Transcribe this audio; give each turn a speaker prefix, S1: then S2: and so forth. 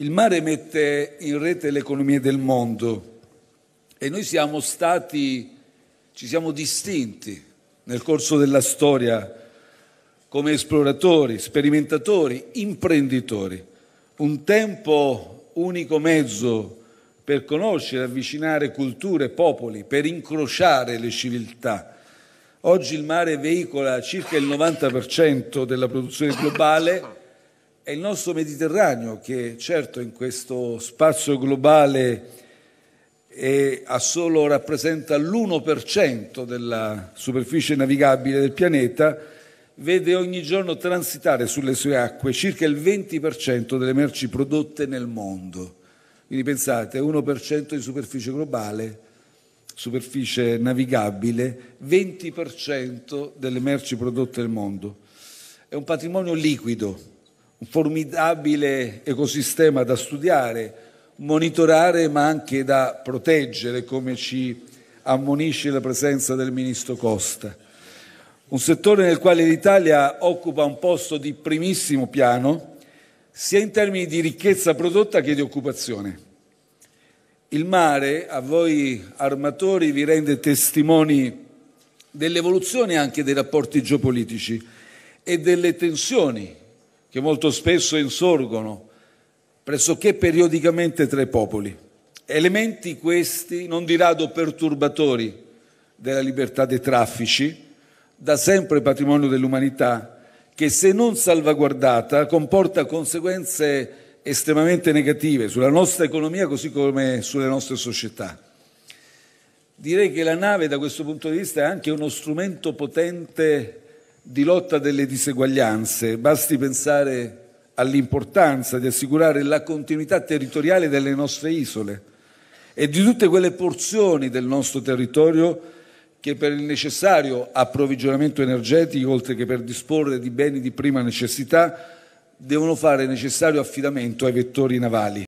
S1: Il mare mette in rete le economie del mondo e noi siamo stati, ci siamo distinti nel corso della storia come esploratori, sperimentatori, imprenditori. Un tempo unico mezzo per conoscere, avvicinare culture, popoli, per incrociare le civiltà. Oggi il mare veicola circa il 90% della produzione globale è il nostro Mediterraneo che certo in questo spazio globale è, a solo rappresenta l'1% della superficie navigabile del pianeta, vede ogni giorno transitare sulle sue acque circa il 20% delle merci prodotte nel mondo. Quindi pensate, 1% di superficie globale, superficie navigabile, 20% delle merci prodotte nel mondo. È un patrimonio liquido, un formidabile ecosistema da studiare, monitorare ma anche da proteggere, come ci ammonisce la presenza del ministro Costa. Un settore nel quale l'Italia occupa un posto di primissimo piano, sia in termini di ricchezza prodotta che di occupazione. Il mare, a voi armatori, vi rende testimoni dell'evoluzione anche dei rapporti geopolitici e delle tensioni che molto spesso insorgono pressoché periodicamente tra i popoli. Elementi questi non di rado perturbatori della libertà dei traffici, da sempre patrimonio dell'umanità, che se non salvaguardata comporta conseguenze estremamente negative sulla nostra economia così come sulle nostre società. Direi che la nave da questo punto di vista è anche uno strumento potente di lotta delle diseguaglianze. Basti pensare all'importanza di assicurare la continuità territoriale delle nostre isole e di tutte quelle porzioni del nostro territorio che per il necessario approvvigionamento energetico, oltre che per disporre di beni di prima necessità, devono fare necessario affidamento ai vettori navali.